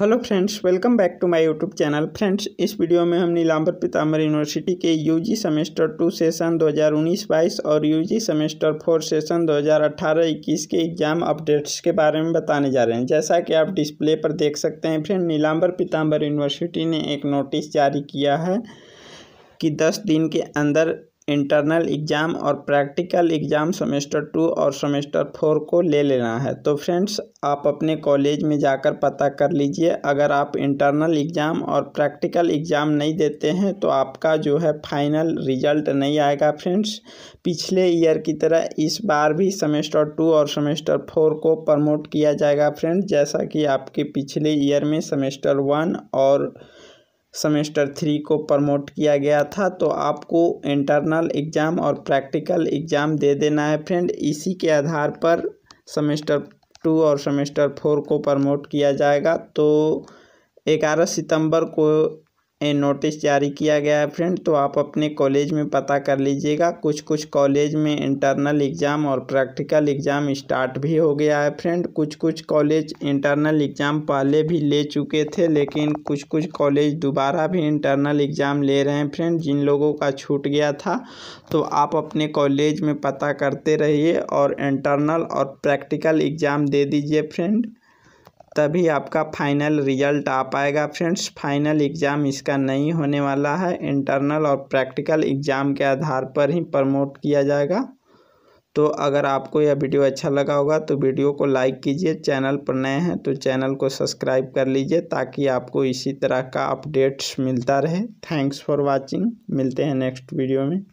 hello friends welcome back to my YouTube channel friends इस video में हम Nilamber Pitamber university के यूजी सेमेस्टर टू सेशन 2019-22 और यूजी सेमेस्टर फोर सेशन 2018-21 के exam updates के बारे में बताने जा रहे हैं जैसा कि आप डिस्प्ले पर देख सकते हैं फ्रेंड नीलाम्बर पीताम्बर यूनिवर्सिटी ने एक नोटिस जारी किया है कि दस दिन के अंदर इंटरनल एग्ज़ाम और प्रैक्टिकल एग्ज़ाम सेमेस्टर टू और सेमेस्टर फोर को ले लेना है तो फ्रेंड्स आप अपने कॉलेज में जाकर पता कर लीजिए अगर आप इंटरनल एग्ज़ाम और प्रैक्टिकल एग्ज़ाम नहीं देते हैं तो आपका जो है फाइनल रिजल्ट नहीं आएगा फ्रेंड्स पिछले ईयर की तरह इस बार भी सेमेस्टर टू और सेमेस्टर फोर को प्रमोट किया जाएगा फ्रेंड्स जैसा कि आपके पिछले ईयर में सेमेस्टर वन और सेमेस्टर थ्री को प्रमोट किया गया था तो आपको इंटरनल एग्ज़ाम और प्रैक्टिकल एग्ज़ाम दे देना है फ्रेंड इसी के आधार पर सेमेस्टर टू और सेमेस्टर फोर को प्रमोट किया जाएगा तो ग्यारह सितंबर को नोटिस जारी किया गया है फ्रेंड तो आप अपने कॉलेज में पता कर लीजिएगा कुछ कुछ कॉलेज में इंटरनल एग्ज़ाम और प्रैक्टिकल एग्ज़ाम स्टार्ट भी हो गया है फ्रेंड कुछ कुछ कॉलेज इंटरनल एग्ज़ाम पहले भी ले चुके थे लेकिन कुछ कुछ कॉलेज दोबारा भी इंटरनल एग्ज़ाम ले रहे हैं फ्रेंड जिन लोगों का छूट गया था तो आप अपने कॉलेज में पता करते रहिए और इंटरनल और प्रैक्टिकल एग्ज़ाम दे दीजिए फ्रेंड तभी आपका फाइनल रिजल्ट आ पाएगा फ्रेंड्स फाइनल एग्ज़ाम इसका नहीं होने वाला है इंटरनल और प्रैक्टिकल एग्ज़ाम के आधार पर ही प्रमोट किया जाएगा तो अगर आपको यह वीडियो अच्छा लगा होगा तो वीडियो को लाइक कीजिए चैनल पर नए हैं तो चैनल को सब्सक्राइब कर लीजिए ताकि आपको इसी तरह का अपडेट्स मिलता रहे थैंक्स फॉर वॉचिंग मिलते हैं नेक्स्ट वीडियो में